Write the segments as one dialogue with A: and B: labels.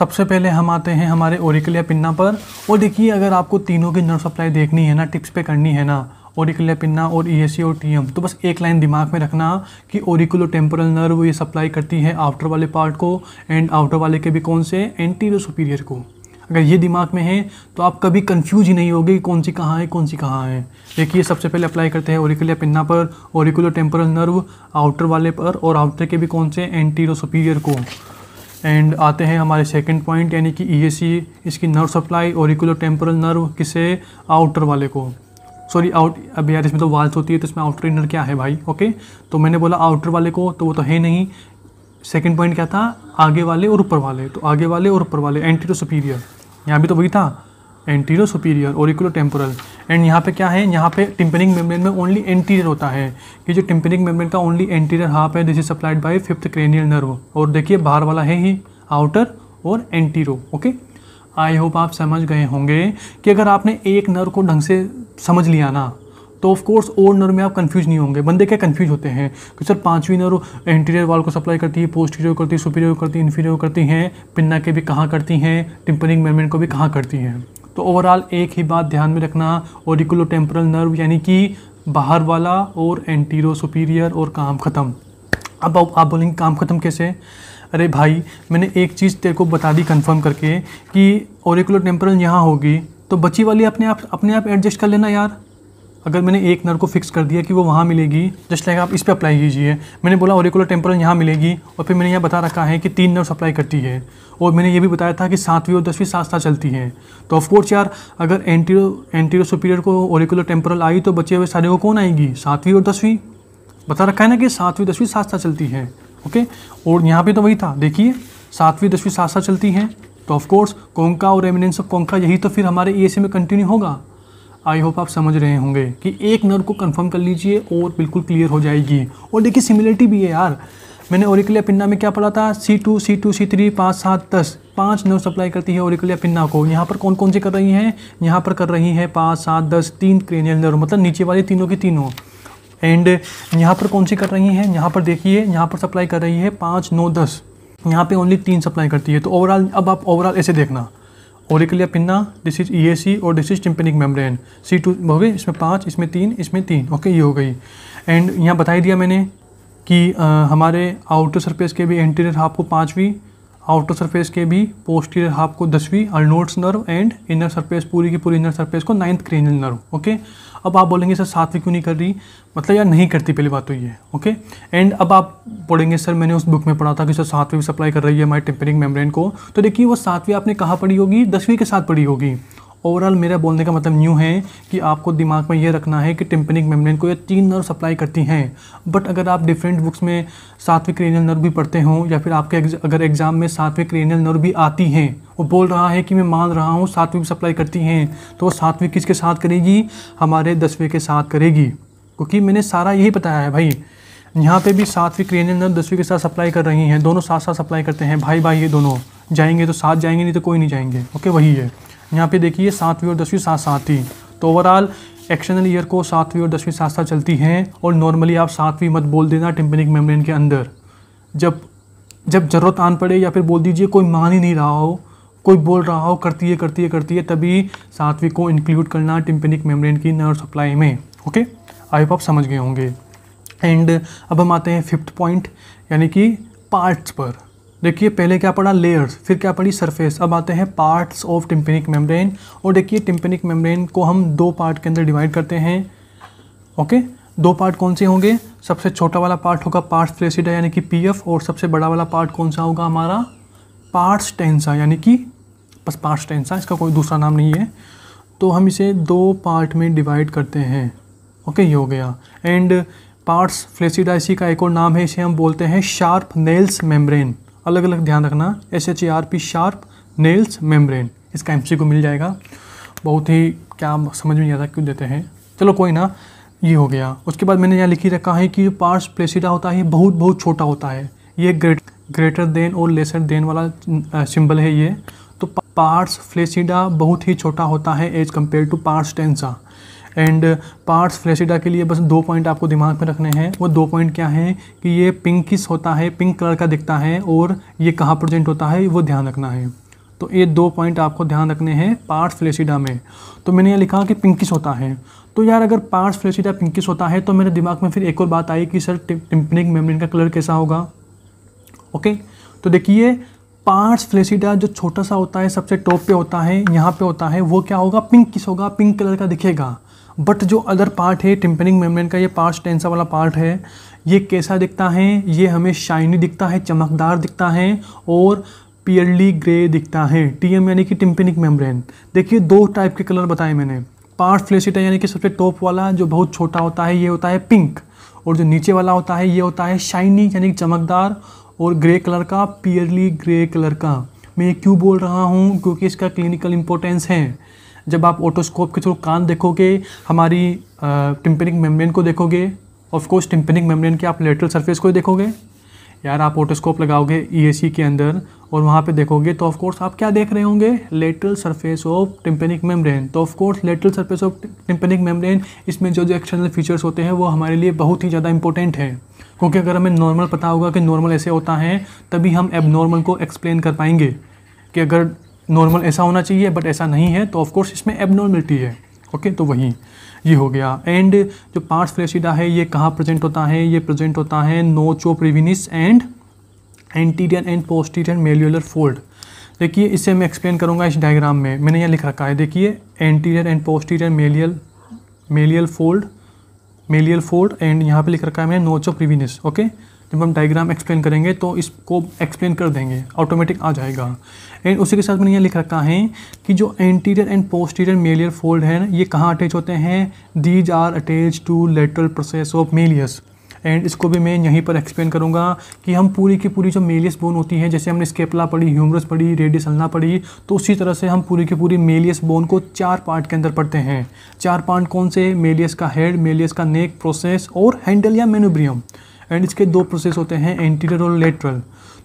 A: सबसे पहले हम आते हैं हमारे ओरिकलिया पिन्ना पर और देखिए अगर आपको तीनों की नर्व सप्लाई देखनी है ना टिप्स पे करनी है ना ओरिकलिया पिन्ना और ई e और टी तो बस एक लाइन दिमाग में रखना कि ओरिकुलो टेम्पोरल नर्व ये सप्लाई करती है आउटर वाले पार्ट को एंड आउटर वाले के भी कौन से एंटीरो सुपीरियर को अगर ये दिमाग में है तो आप कभी कंफ्यूज ही नहीं होगे कि कौन सी कहाँ है कौन सी कहाँ है देखिए सबसे पहले अप्लाई करते हैं ओरिकुलिया पिन्ना पर ओरिकुलो टेम्पोरल नर्व आउटर वाले पर और आउटर के भी कौन से एंटीरो सुपीरियर को एंड आते हैं हमारे सेकंड पॉइंट यानी कि ई e इसकी nerve supply auricular temporal nerve किसे आउटर वाले को सॉरी आउट अभी यार इसमें तो वाल्स होती है तो इसमें आउटर इनर क्या है भाई ओके तो मैंने बोला आउटर वाले को तो वो तो है नहीं सेकंड पॉइंट क्या था आगे वाले और ऊपर वाले तो आगे वाले और ऊपर वाले एंटी टू सुपीरियर यहाँ भी तो वही था anterior superior auriculo temporal and यहाँ पे क्या है यहाँ पे टिम्पनिंग मेम्ब्रेन में ओनली एंटीरियर होता है कि जो टिम्पनिंग मेम्ब्रेन का ओनली एंटीरियर हाफ है this is supplied by fifth cranial nerve और देखिए बाहर वाला है ही आउटर और एंटीरो ओके आई होप आप समझ गए होंगे कि अगर आपने एक नर्व को ढंग से समझ लिया ना तो ऑफ कोर्स और नर्व में आप कंफ्यूज नहीं होंगे बंदे क्या कंफ्यूज होते हैं कि सर पांचवी नर्व इंटीरियर वाल को सप्लाई करती है पोस्टीरियर करती है सुपीरियर करती है इन्फीरियर करती हैं पिन्ना के भी कहाँ करती हैं टिम्पनिंग मेमेंट को भी कहाँ करती हैं तो ओवरऑल एक ही बात ध्यान में रखना ओरिकुलो टेम्परल नर्व यानी कि बाहर वाला और एंटीरो सुपीरियर और काम ख़त्म अब आप बोलेंगे काम ख़त्म कैसे अरे भाई मैंने एक चीज़ तेरे को बता दी कंफर्म करके कि ओरिकुलो टेम्परल यहाँ होगी तो बची वाली अपने आप अपने आप एडजस्ट कर लेना यार अगर मैंने एक नर को फिक्स कर दिया कि वो वहाँ मिलेगी जस्ट लाइक आप इस पर अप्लाई कीजिए मैंने बोला ओरिकुलर टेम्परल यहाँ मिलेगी और फिर मैंने यहाँ बता रखा है कि तीन नर्स अप्लाई करती है और मैंने ये भी बताया था कि सातवीं और दसवीं साथ साथ चलती हैं तो ऑफकोर्स यार अगर एंटीरो एंटीरो सुपीरियर को ओरिकुलर टेम्परल आई तो बचे हुए सारे को कौन आएगी सातवीं और दसवीं बता रखा है ना कि सातवीं दसवीं साथ साथ चलती है ओके और यहाँ पर तो वही था देखिए सातवीं दसवीं साथ साथ चलती हैं तो ऑफकोर्स कोंका और एमिनेंस ऑफ कोंका यही तो फिर हमारे ए में कंटिन्यू होगा आई होप आप समझ रहे होंगे कि एक नर को कंफर्म कर लीजिए और बिल्कुल क्लियर हो जाएगी और देखिए सिमिलरिटी भी है यार मैंने ओरिकलिया पिन्ना में क्या पढ़ा था C two C two C three पाँच सात दस पाँच नर्व सप्लाई करती है ओरिकलिया पिन्ना को यहाँ पर कौन कौन सी कर रही हैं यहाँ पर कर रही हैं पाँच सात दस तीन क्रेनियल नर्व मतलब नीचे वाले तीनों की तीनों एंड यहाँ पर कौन सी कर रही हैं यहाँ पर देखिए यहाँ पर सप्लाई कर रही है पाँच नौ दस यहाँ पे ओनली तीन सप्लाई करती है तो ओवरऑल अब आप ओवरऑल ऐसे देखना auricula pinna this is C और this is tympanic membrane C two हो गई इसमें पाँच इसमें तीन इसमें तीन ओके ये हो गई एंड यहाँ बताई दिया मैंने कि आ, हमारे आउटर सरफेस के भी एंटीरियर हाफ को पाँचवीं आउटर सरफेस के भी पोस्टीरियर हाफ को दसवीं Arnold's nerve and inner surface पूरी की पूरी इनर सरफेस को नाइन्थ क्रेनियल नर्व ओके अब आप बोलेंगे सर सातवीं क्यों नहीं कर रही मतलब यार नहीं करती पहली बात तो ये ओके एंड अब आप पढ़ेंगे सर मैंने उस बुक में पढ़ा था कि सर सातवीं सप्लाई कर रही है हमारे टेम्परिंग मेम्ब्रेन को तो देखिए वो सातवीं आपने कहाँ पढ़ी होगी दसवीं के साथ पढ़ी होगी ओवरऑल मेरा बोलने का मतलब न्यू है कि आपको दिमाग में ये रखना है कि टिम्पनिक मेम्ब्रेन को ये तीन नर्व सप्लाई करती हैं बट अगर आप डिफरेंट बुक्स में सातवें क्रेनियल नर्व भी पढ़ते हो या फिर आपके अगर एग्ज़ाम में सातवें क्रेनियल नर्व भी आती हैं वो बोल रहा है कि मैं मान रहा हूँ सातवीं सप्लाई करती हैं तो वो सातवीं किसके साथ करेगी हमारे दसवें के साथ करेगी क्योंकि मैंने सारा यही बताया है भाई यहाँ पे भी सातवीं क्रेनियल नर्व दसवीं के साथ सप्लाई कर रही हैं दोनों साथ साथ सप्लाई करते हैं भाई भाई ये दोनों जाएंगे तो साथ जाएंगे नहीं तो कोई नहीं जाएंगे ओके वही है यहाँ पे देखिए सातवीं और दसवीं साथ साथ ही तो ओवरऑल एक्शनल ईयर को सातवीं और दसवीं साथ साथ चलती हैं और नॉर्मली आप सातवीं मत बोल देना टिम्पनिक मेम्ब्रेन के अंदर जब जब ज़रूरत आन पड़े या फिर बोल दीजिए कोई मान ही नहीं रहा हो कोई बोल रहा हो करती है करती है करती है तभी सातवीं को इंक्लूड करना टिम्पनिक मेम्ब्रेन की नर्व सप्लाई में ओके आई होप आप समझ गए होंगे एंड अब हम आते हैं फिफ्थ पॉइंट यानी कि पार्ट्स पर देखिए पहले क्या पढ़ा लेयर्स फिर क्या पढ़ी सरफेस अब आते हैं पार्ट्स ऑफ टिम्पेनिक मेम्ब्रेन और देखिए टिम्पेनिक मेम्ब्रेन को हम दो पार्ट के अंदर डिवाइड करते हैं ओके दो पार्ट कौन से होंगे सबसे छोटा वाला पार्ट होगा पार्ट्स प्लेसिडा यानी कि पी और सबसे बड़ा वाला पार्ट कौन सा होगा हमारा पार्ट्स टेंसा यानी कि बस पार्ट्स टेंसा इसका कोई दूसरा नाम नहीं है तो हम इसे दो पार्ट में डिवाइड करते हैं ओके ये हो गया एंड पार्ट्स फ्लेसिडाइसी का एक और नाम है इसे हम बोलते हैं शार्प नेल्स मेम्ब्रेन अलग अलग ध्यान रखना S H A R P Shrapnell's membrane इसका एम को मिल जाएगा बहुत ही क्या समझ में नहीं आता क्यों देते हैं चलो कोई ना ये हो गया उसके बाद मैंने यहाँ लिखी रखा है कि पार्स प्लेसिडा होता है बहुत बहुत छोटा होता है ये ग्रेट ग्रेटर देन और लेसर देन वाला सिंबल है ये तो पार्स फ्लेसिडा बहुत ही छोटा होता है as compare to pars tensa and parts flaccida के लिए बस दो पॉइंट आपको दिमाग में रखने हैं वो दो पॉइंट क्या हैं कि ये पिंकिस होता है पिंक कलर का दिखता है और ये कहाँ प्रजेंट होता है वो ध्यान रखना है तो ये दो पॉइंट आपको ध्यान रखने हैं पार्ट्स फ्लैशिडा में तो मैंने ये लिखा कि पिंकिस होता है तो यार अगर पार्ट्स फ्लेसिडा पिंकिस होता है तो मेरे दिमाग में फिर एक और बात आई कि सर टिम्पनिक मेम्ब्रेन का कलर कैसा होगा ओके तो देखिए पार्ट्स फ्लैशिडा जो छोटा सा होता है सबसे टॉप पे होता है यहाँ पे होता है वो क्या होगा पिंकिस होगा पिंक कलर का दिखेगा बट जो अदर पार्ट है टिम्पनिंग मेम्ब्रेन का ये पार्ट टेंसा वाला पार्ट है ये कैसा दिखता है ये हमें शाइनी दिखता है चमकदार दिखता है और पियरली ग्रे दिखता है टीएम यानी कि टिम्पनिक मेम्ब्रेन देखिए दो टाइप के कलर बताए मैंने पार्ट फ्लेसिटा यानी कि सबसे टॉप वाला जो बहुत छोटा होता है ये होता है पिंक और जो नीचे वाला होता है ये होता है शाइनी यानी चमकदार और ग्रे कलर का पियरली ग्रे कलर का मैं ये क्यों बोल रहा हूँ क्योंकि इसका क्लिनिकल इंपॉर्टेंस है जब आप ओटोस्कोप के थ्रू कान देखोगे हमारी टिम्पनिक मेम्ब्रेन को देखोगे ऑफकोर्स टिम्पनिक मेम्ब्रेन के आप लेटरल सरफेस को देखोगे यार आप ऑटोस्कोप लगाओगे ई e के अंदर और वहाँ पे देखोगे तो ऑफकोर्स आप क्या देख रहे होंगे lateral surface of tympanic membrane तो of course lateral surface of tympanic membrane इसमें जो जो एक्सटर्नल फीचर्स होते हैं वो हमारे लिए बहुत ही ज़्यादा इंपॉर्टेंट है क्योंकि अगर हमें नॉर्मल पता होगा कि नॉर्मल ऐसे होता है तभी हम एब को एक्सप्लेन कर पाएंगे कि अगर नॉर्मल ऐसा होना चाहिए बट ऐसा नहीं है तो ऑफकोर्स इसमें एबनॉर्मलिटी है ओके okay, तो वहीं ये हो गया एंड जो पार्ट फ्लैशिडा है ये कहाँ प्रेजेंट होता है ये प्रेजेंट होता है notch of Rivinus and anterior and posterior malleolar fold देखिए इसे मैं एक्सप्लेन करूँगा इस डायग्राम में मैंने यहाँ लिख रखा है देखिए anterior and posterior malleal malleal fold malleal fold and यहाँ पे लिख रखा है मैंने नोचो प्रिविनिस ओके okay? जब हम डायग्राम एक्सप्लेन करेंगे तो इसको एक्सप्लेन कर देंगे ऑटोमेटिक आ जाएगा एंड उसी के साथ मैंने ये लिख रखा है कि जो anterior and posterior mallear fold है ये कहाँ अटैच होते हैं these are attach to lateral process of malleus and इसको भी मैं यहीं पर एक्सप्लेन करूँगा कि हम पूरी की पूरी जो मेलियस बोन होती है जैसे हमने स्केपला पढ़ी ह्यूमरस पढ़ी रेडियस हलना पढ़ी तो उसी तरह से हम पूरी की पूरी मेलियस बोन को चार पार्ट के अंदर पढ़ते हैं चार पार्ट कौन से मेलियस का हेड मेलियस का नेक प्रोसेस और हैंडल या मेनुब्रियम एंड इसके दो प्रोसेस होते हैं एंटीरियर और लेटरल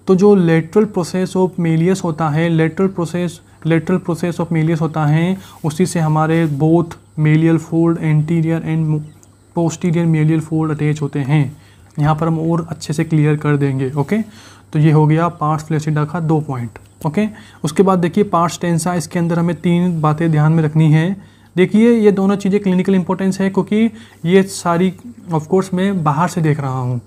A: तो जो लेटरल प्रोसेस ऑफ मेलियस होता है lateral process lateral process of malleus होता है उसी से हमारे both malleal fold anterior and posterior malleal fold attach होते हैं यहाँ पर हम और अच्छे से क्लियर कर देंगे ओके तो ये हो गया पार्ट फ्लेसिडा का दो पॉइंट ओके उसके बाद देखिए पार्ट टेंसा इसके अंदर हमें तीन बातें ध्यान में रखनी है देखिए ये दोनों चीज़ें क्लिनिकल इंपॉर्टेंस है क्योंकि ये सारी ऑफकोर्स मैं बाहर से देख रहा हूँ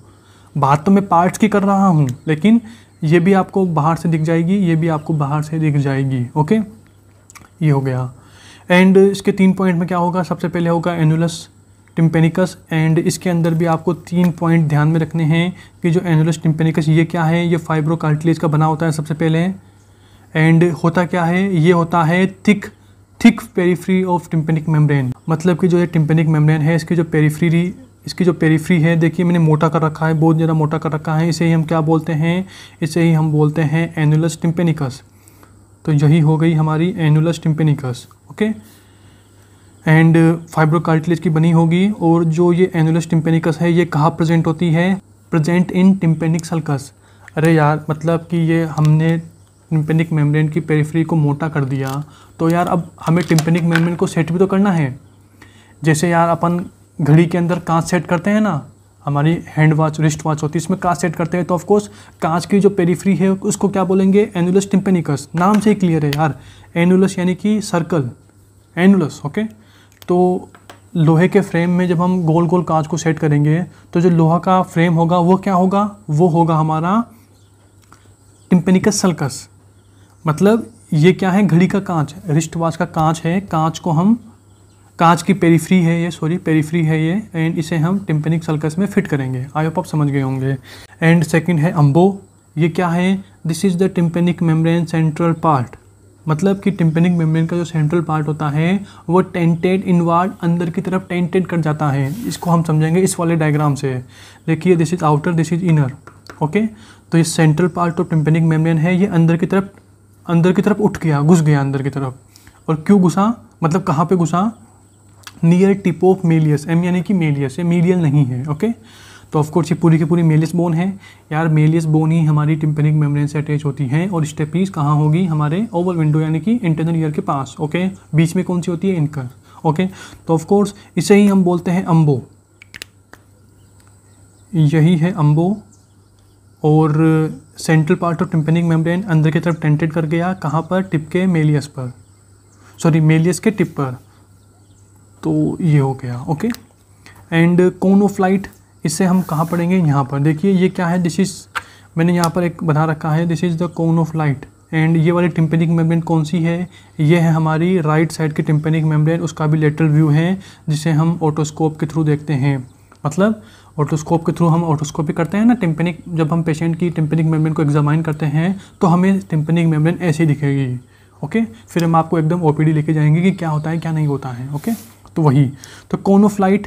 A: बात तो मैं पार्ट्स की कर रहा हूँ लेकिन ये भी आपको बाहर से दिख जाएगी ये भी आपको बाहर से दिख जाएगी ओके ये हो गया एंड इसके तीन पॉइंट में क्या होगा सबसे पहले होगा एनुलस टिम्पेनिकस एंड इसके अंदर भी आपको तीन पॉइंट ध्यान में रखने हैं कि जो एनुलस टिम्पेनिकस ये क्या है ये फाइब्रोकार्टिलेज का बना होता है सबसे पहले एंड होता क्या है ये होता है thick thick periphery of tympanic membrane मतलब कि जो ये टिम्पेनिक मेम्ब्रेन है इसकी जो पेरीफ्री इसकी जो पेरीफ्री है देखिए मैंने मोटा कर रखा है बहुत ज़्यादा मोटा कर रखा है इसे ही हम क्या बोलते हैं इसे ही हम बोलते हैं एनुलस टिम्पेनिकस तो यही हो गई हमारी annulus tympanicus okay and fibrocartilage की बनी होगी और जो ये एनुलस टिम्पेनिकस है ये कहाँ प्रेजेंट होती है प्रेजेंट इन टिम्पेनिक सल्कस अरे यार मतलब कि ये हमने टिम्पेनिक मेम्ब्रेन की पेरीफ्री को मोटा कर दिया तो यार अब हमें टिम्पेनिक मेम्ब्रेन को सेट भी तो करना है जैसे यार अपन घड़ी के अंदर कांच सेट करते हैं ना हमारी हैंड वॉच रिस्ट वॉच होती है इसमें कांच सेट करते हैं तो ऑफकोर्स कांच की जो पेरीफ्री है उसको क्या बोलेंगे एनुलस टिम्पेनिकस नाम से ही क्लियर है यार एनुलस यानी कि सर्कल एनुलस ओके तो लोहे के फ्रेम में जब हम गोल गोल कांच को सेट करेंगे तो जो लोहा का फ्रेम होगा वो क्या होगा वो होगा हमारा टिम्पेनिकस सल्कस मतलब ये क्या है घड़ी का कांच रिस्ट वॉच का कांच है कांच को हम कांच की पेरीफ्री है ये सॉरी पेरीफ्री है ये एंड इसे हम टिम्पेनिक सल्कस में फिट करेंगे आई होप आप समझ गए होंगे एंड सेकंड है अम्बो ये क्या है this is the tympanic membrane central part मतलब कि टिम्पेनिक मेम्ब्रेन का जो सेंट्रल पार्ट होता है वो टेंटेड इनवार्ड अंदर की तरफ टेंटेड कर जाता है इसको हम समझेंगे इस वाले डायग्राम से देखिए this is outer this is inner okay तो ये central part of tympanic membrane है ये अंदर की तरफ अंदर की तरफ उठ गया घुस गया अंदर की तरफ और क्यों घुसा मतलब कहाँ पे घुसा near tip of malleus M यानी कि मेलियस है मेलियल नहीं है ओके तो ऑफकोर्स ये पूरी की पूरी मेलियस बोन है यार मेलियस बोन ही हमारी टिम्पेनिक मेम्ब्रेन से अटैच होती है और स्टेपीज कहाँ होगी हमारे ओवर विंडो यानी कि इंटरनल ईयर के पास ओके बीच में कौन सी होती है इनकर ओके तो ऑफकोर्स इसे ही हम बोलते हैं अम्बो यही है अम्बो और central part of tympanic membrane अंदर की तरफ टेंटेड कर गया कहाँ पर टिप के मेलियस पर सॉरी मेलियस के टिप पर तो ये हो गया okay and cone of light इसे हम कहाँ पढ़ेंगे यहाँ पर देखिए ये क्या है दिस इज़ मैंने यहाँ पर एक बना रखा है this is the cone of light and ये वाली टिम्पेनिक मेम्ब्रेन कौन सी है ये है हमारी राइट साइड की टिम्पेनिक मेम्ब्रेन उसका भी लेटरल व्यू है जिसे हम ऑटोस्कोप के थ्रू देखते हैं मतलब ऑटोस्कोप के थ्रू हम ऑटोस्कोपी करते हैं ना टिम्पेनिक जब हम पेशेंट की टिम्पेनिक मेम्ब्रेन को एग्जामाइन करते हैं तो हमें टिम्पेनिक मेम्ब्रेन ऐसी दिखेगी ओके फिर हम आपको एकदम डी लेके जाएंगे कि क्या होता है क्या नहीं होता है ओके तो वही तो फ्लाइट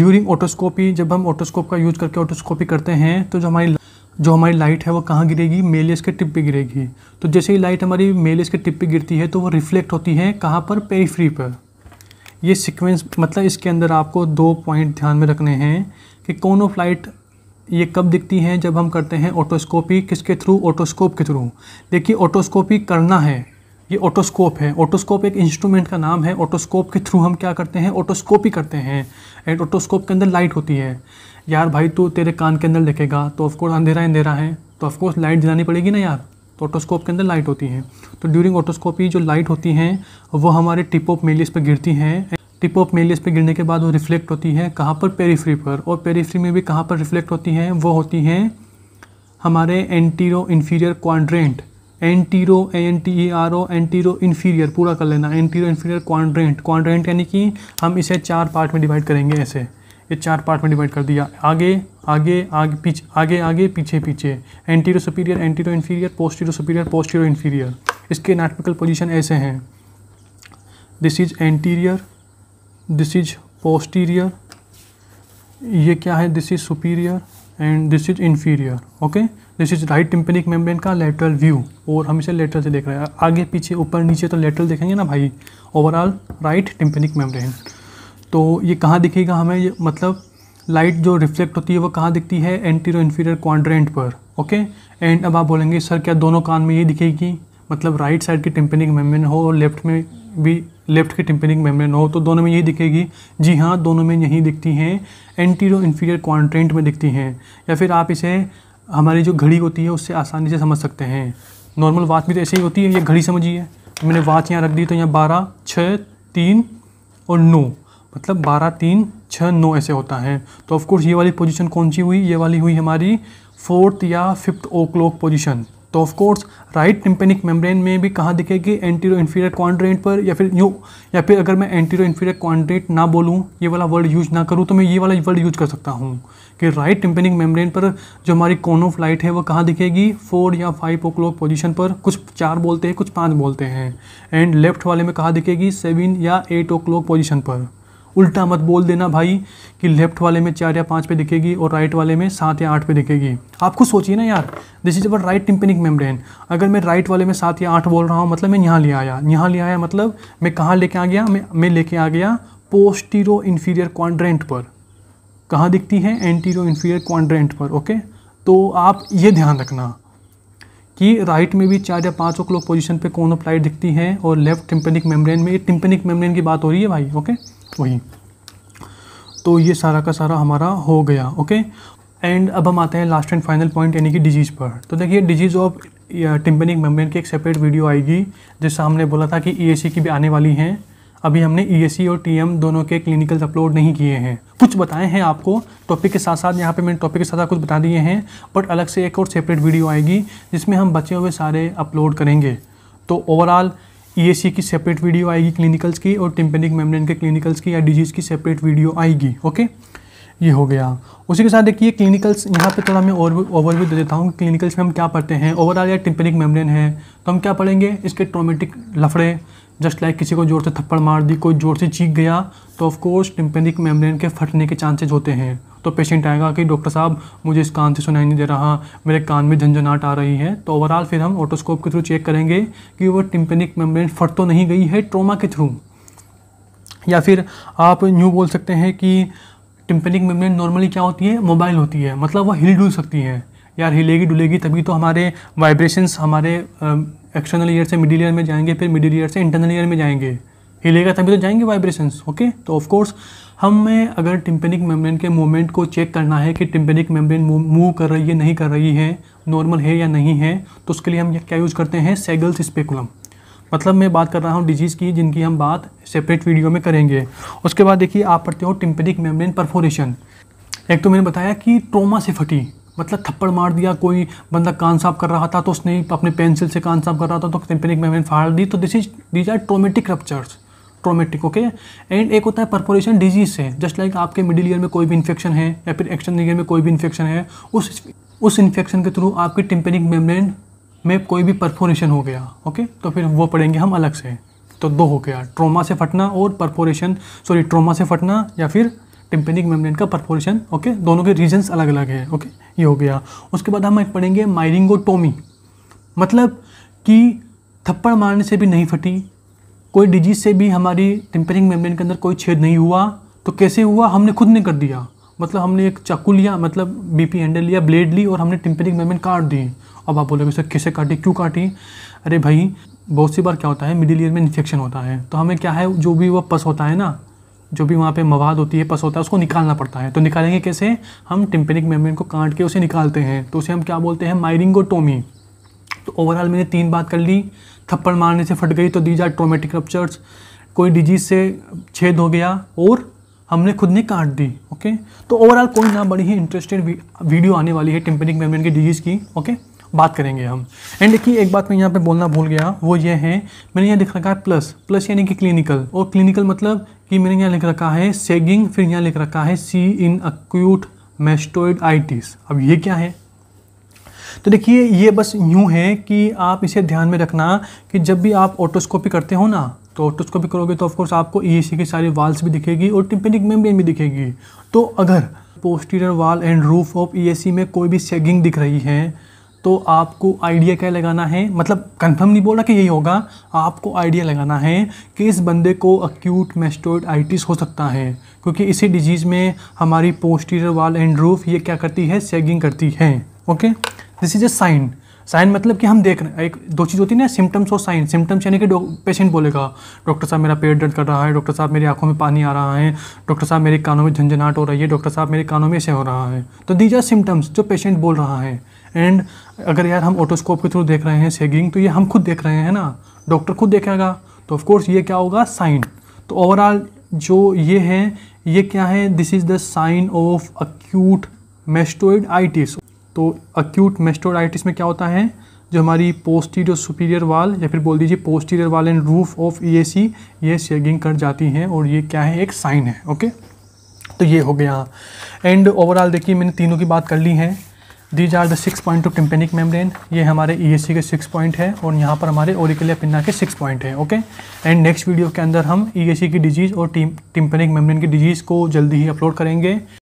A: ड्यूरिंग ऑटोस्कोपी जब हम ऑटोस्कोप का यूज करके ऑटोस्कोपी करते हैं तो जो हमारी जो हमारी लाइट है वो कहाँ गिरेगी मेलियस के टिप पे गिरेगी तो जैसे ही लाइट हमारी मेलियस के टिप पे गिरती है तो वो रिफ्लेक्ट होती है कहाँ पर पेरीफ्री पर ये सीक्वेंस मतलब इसके अंदर आपको दो पॉइंट ध्यान में रखने हैं कि कौन ऑफ लाइट ये कब दिखती हैं जब हम करते हैं ऑटोस्कोपी किसके थ्रू ऑटोस्कोप के थ्रू देखिए ऑटोस्कोपी करना है ये ऑटोस्कोप है ऑटोस्कोप एक इंस्ट्रूमेंट का नाम है ऑटोस्कोप के थ्रू हम क्या करते हैं ऑटोस्कोपी करते हैं एंड ऑटोस्कोप के अंदर लाइट होती है यार भाई तू तेरे कान के अंदर देखेगा तो ऑफकोर्स अंधेरा अंधेरा है तो ऑफकोर्स लाइट जलानी पड़ेगी ना यार तो ऑटोस्कोप के अंदर लाइट होती है तो ड्यूरिंग ऑटोस्कोपी जो लाइट होती हैं वो हमारे टिप ऑफ मेलिस पर गिरती हैं टिप ऑफ मेलिस पे गिरने के बाद वो रिफ्लेक्ट होती है कहाँ पर पेरीफ्री पर और पेरीफ्री में भी कहाँ पर रिफ्लेक्ट होती हैं वो होती हैं हमारे antero inferior quadrant antero T E R O antero inferior पूरा कर लेना एंटीरो इन्फीरियर क्वाड्रेंट क्वाड्रेंट यानी कि हम इसे चार पार्ट में डिवाइड करेंगे ऐसे ये चार पार्ट में डिवाइड कर दिया आगे आगे आगे पीछे आगे आगे पीछे पीछे antero superior antero inferior postero superior postero inferior इसके नाटमिकल पोजिशन ऐसे हैं this is anterior this is posterior ये क्या है this is superior and this is inferior okay this is right tympanic membrane का लेटरल व्यू और हम इसे लेटरल से देख रहे हैं आगे पीछे ऊपर नीचे तो लेटरल देखेंगे ना भाई ओवरऑल राइट टिम्पेनिक मेम्ब्रेन तो ये कहाँ दिखेगा हमें ये मतलब लाइट जो रिफ्लेक्ट होती है वो कहाँ दिखती है एंटीरो इन्फीरियर क्वाड्रेंट पर ओके एंड अब आप बोलेंगे सर क्या दोनों कान में ये दिखेगी मतलब राइट साइड की टिम्पेनिक मेम्ब्रेन हो और लेफ्ट में भी लेफ्ट की टिम्पेनिक मेम्ब्रेन हो तो दोनों में यही दिखेगी जी हाँ दोनों में यही दिखती हैं एंटीरो इन्फीरियर क्वाड्रेंट में दिखती हैं या फिर आप इसे हमारी जो घड़ी होती है उससे आसानी से समझ सकते हैं नॉर्मल वाच भी तो ऐसे ही होती है ये घड़ी समझिए मैंने वाच यहाँ रख दी तो यहाँ बारह छः तीन और नौ मतलब बारह तीन छः नौ ऐसे होता है तो ऑफकोर्स ये वाली पोजीशन कौन सी हुई ये वाली हुई हमारी फोर्थ या फिफ्थ ओ क्लॉक पोजिशन तो of course right tympanic membrane में भी कहाँ दिखेगी एंटीरो इन्फीरियर क्वाड्रेंट पर या फिर यू या फिर अगर मैं एंटीरो इन्फीरियर क्वाड्रेंट ना बोलूँ ये वाला वर्ड यूज ना करूँ तो मैं ये वाला वर्ड यूज कर सकता हूँ कि राइट टिम्पेनिक मेम्ब्रेन पर जो हमारी कोन ऑफ लाइट है वो कहाँ दिखेगी फोर या फाइव ओ क्लॉक पोजिशन पर कुछ चार बोलते हैं कुछ पाँच बोलते हैं एंड लेफ्ट वाले में कहाँ दिखेगी सेवन या एट ओ क्लॉक पोजिशन पर उल्टा मत बोल देना भाई कि लेफ्ट वाले में चार या पाँच पे दिखेगी और राइट वाले में सात या आठ पे दिखेगी आप खुद सोचिए ना यार this is our right tympanic membrane अगर मैं राइट वाले में सात या आठ बोल रहा हूँ मतलब मैं यहाँ ले आया यहाँ ले आया मतलब मैं कहाँ लेके आ गया मैं मैं लेके आ गया पोस्टीरो इन्फीरियर क्वाड्रेंट पर कहाँ दिखती है एंटीरो इन्फीरियर क्वाड्रेंट पर ओके तो आप ये ध्यान रखना कि राइट में भी चार या पाँच ओ क्लॉक पोजिशन पर कौन अप्लाइड दिखती है और लेफ्ट टिम्पेनिक मेम्ब्रेन में ये टिम्पेनिक मेम्ब्रेन की बात हो रही है भाई ओके वही तो ये सारा का सारा हमारा हो गया ओके एंड अब हम आते हैं लास्ट एंड फाइनल पॉइंट यानी कि डिजीज़ पर तो देखिए डिजीज़ ऑफ टिम्पनिक मेम्ब्रेन की एक सेपरेट वीडियो आएगी जिससे हमने बोला था कि ई e की भी आने वाली हैं अभी हमने ई e और टी दोनों के क्लिनिकल अपलोड नहीं किए हैं कुछ बताए हैं आपको टॉपिक के साथ साथ यहाँ पे मैंने टॉपिक के साथ साथ कुछ बता दिए हैं बट अलग से एक और सेपरेट वीडियो आएगी जिसमें हम बचे हुए सारे अपलोड करेंगे तो ओवरऑल ईएससी e की सेपरेट वीडियो आएगी क्लिनिकल्स की और टिम्पेनिक मेम्ब्रेन के क्लिनिकल्स की या डिजीज़ की सेपरेट वीडियो आएगी ओके ये हो गया उसी के साथ देखिए क्लिनिकल्स यहाँ पे थोड़ा मैं और ओवरव्यू दे देता हूँ क्लिनिकल्स में हम क्या पढ़ते हैं ओवरऑल या टिम्पेनिक मेम्ब्रेन है तो हम क्या पढ़ेंगे इसके ट्रोमेटिक लफड़े जस्ट लाइक किसी को ज़ोर से थप्पड़ मार दी कोई ज़ोर से चीख गया तो ऑफकोर्स टिम्पेनिक मेम्ब्रेन के फटने के चांसेज होते हैं तो पेशेंट आएगा कि डॉक्टर साहब मुझे इस कान से सुनाई नहीं दे रहा मेरे कान में झंझनाहट आ रही है तो ओवरऑल फिर हम ऑटोस्कोप के थ्रू चेक करेंगे कि वो टिम्पेनिक मेम्ब्रेन फट तो नहीं गई है ट्रोमा के थ्रू या फिर आप यूँ बोल सकते हैं कि टिम्पेनिक मेम्ब्रेन नॉर्मली क्या होती है मोबाइल होती है मतलब वह हिल डुल सकती है यार हिलेगी डुलेगी तभी तो हमारे वाइब्रेशंस हमारे एक्सटर्नल ईयर से मिडिल ईयर में जाएंगे फिर मिडिल ईयर से इंटरनल ईयर में जाएंगे हिलेगा तभी तो जाएंगे वाइब्रेशंस ओके तो ऑफ कोर्स हमें अगर टिम्पेनिक मेम्ब्रेन के मूवमेंट को चेक करना है कि टिम्पेनिक मेम्ब्रेन मूव कर रही है नहीं कर रही है नॉर्मल है या नहीं है तो उसके लिए हम क्या यूज़ करते हैं सेगल्स स्पेकुलम मतलब मैं बात कर रहा हूँ डिजीज़ की जिनकी हम बात सेपरेट वीडियो में करेंगे उसके बाद देखिए आप पढ़ते हो टिम्पेनिक मेम्ब्रेन परफोरेशन एक तो मैंने बताया कि ट्रोमा से फटी मतलब थप्पड़ मार दिया कोई बंदा कान साफ कर रहा था तो उसने अपने पेंसिल से कान साफ कर रहा था तो टिम्पेनिक मेम्ब्रेन फाड़ दी तो this is these are traumatic ruptures traumatic okay and एक होता है परपोरेशन डिजीज से जस्ट लाइक आपके मिडिल ईयर में कोई भी इन्फेक्शन है या फिर एक्सटर्नल ईयर में कोई भी इन्फेक्शन है उस उस इन्फेक्शन के थ्रू आपके टिम्पेनिक मेम्ब्रेन में कोई भी परफोरेशन हो गया ओके तो फिर वो पढ़ेंगे हम अलग से तो दो हो गया ट्रोमा से फटना और परफोरेशन सॉरी ट्रोमा से फटना या फिर टिम्पेनिक मेम्ब्रेन का परफोरेशन ओके दोनों के रीजन्स अलग अलग है ओके ये हो गया उसके बाद हम एक पढ़ेंगे माइरिंगोटोमी मतलब कि थप्पड़ मारने से भी नहीं फटी कोई डिजीज से भी हमारी टेम्परिंग मेम्ब्रेन के अंदर कोई छेद नहीं हुआ तो कैसे हुआ हमने खुद ने कर दिया मतलब हमने एक चाकू लिया मतलब बीपी हैंडल लिया ब्लेड ली और हमने टेम्परिंग मेम्ब्रेन काट दी अब आप बोलोगे सर कैसे काटी क्यों काटी अरे भाई बहुत सी बार क्या होता है मिडिल ईयर में इन्फेक्शन होता है तो हमें क्या है जो भी वह पस होता है ना जो भी वहाँ पे मवाद होती है पस होता है उसको निकालना पड़ता है तो निकालेंगे कैसे हम टिम्पेनिक मेम्ब्रेन को काट के उसे निकालते हैं तो उसे हम क्या बोलते हैं माइरिंगोटोमी तो ओवरऑल मैंने तीन बात कर ली थप्पड़ मारने से फट गई तो दीज आर ट्रोमेटिक रपच्चर्स कोई डिजीज से छेद हो गया और हमने खुद ने काट दी ओके तो ओवरऑल कोई ना बड़ी ही इंटरेस्टेड वीडियो आने वाली है टिम्पनिक मेम्ब्रेन की डिजीज़ की ओके बात करेंगे हम एंड देखिए एक बात मैं यहाँ पे बोलना भूल गया वो ये है मैंने यहाँ लिख रखा है प्लस प्लस यानी कि क्लिनिकल और क्लिनिकल मतलब कि मैंने यहाँ लिख रखा है सेगिंग फिर यहाँ लिख रखा है see in acute mastoiditis अब ये क्या है तो देखिए ये बस यूँ है कि आप इसे ध्यान में रखना कि जब भी आप ऑटोस्कोपी करते हो ना तो ऑटोस्कोपी करोगे तो ऑफकोर्स आपको ई e की सारी वाल्स भी दिखेगी और टिम्पेनिक मेम्ब्रेन भी दिखेगी तो अगर पोस्टीरियर वाल एंड रूफ ऑफ ई में कोई भी सेगिंग दिख रही है तो आपको आइडिया क्या लगाना है मतलब कंफर्म नहीं बोल रहा कि यही होगा आपको आइडिया लगाना है कि इस बंदे को अक्यूट मेस्टोइड आइटिस हो सकता है क्योंकि इसी डिजीज़ में हमारी पोस्टीरियर वाल एंड रूफ ये क्या करती है सेगिंग करती है okay this is a sign sign मतलब कि हम देख रहे हैं एक दो चीज़ होती है ना सिम्टम्स और साइन सिम्टम्स यानी कि पेशेंट बोलेगा डॉक्टर साहब मेरा पेट दर्द कर रहा है डॉक्टर साहब मेरी आंखों में पानी आ रहा है डॉक्टर साहब मेरे कानों में झंझनाहट हो रही है डॉक्टर साहब मेरे कानों में ऐसे हो रहा है तो दीज आर सिम्टम्स जो पेशेंट बोल रहा है एंड अगर यार हम ऑटोस्कोप के थ्रू देख रहे हैं सेगिंग तो ये हम खुद देख रहे हैं ना डॉक्टर खुद देखेगा तो ऑफकोर्स ये क्या होगा साइन तो ओवरऑल जो ये है ये क्या है this is the sign of acute mastoiditis तो अक्यूट मेस्टोराइटिस में क्या होता है जो हमारी पोस्टीरियर सुपीरियर वाल या फिर बोल दीजिए पोस्टीरियर वाल एंड रूफ ऑफ ई ये सेगिंग कर जाती हैं और ये क्या है एक साइन है ओके तो ये हो गया एंड ओवरऑल देखिए मैंने तीनों की बात कर ली है these are the six point of tympanic membrane ये हमारे ई के सिक्स पॉइंट है और यहाँ पर हमारे ओरिकलिया पिन्ना के सिक्स पॉइंट है ओके एंड नेक्स्ट वीडियो के अंदर हम ई की डिजीज़ और टिम्पेनिक मेम्ब्रेन की डिजीज़ को जल्दी ही अपलोड करेंगे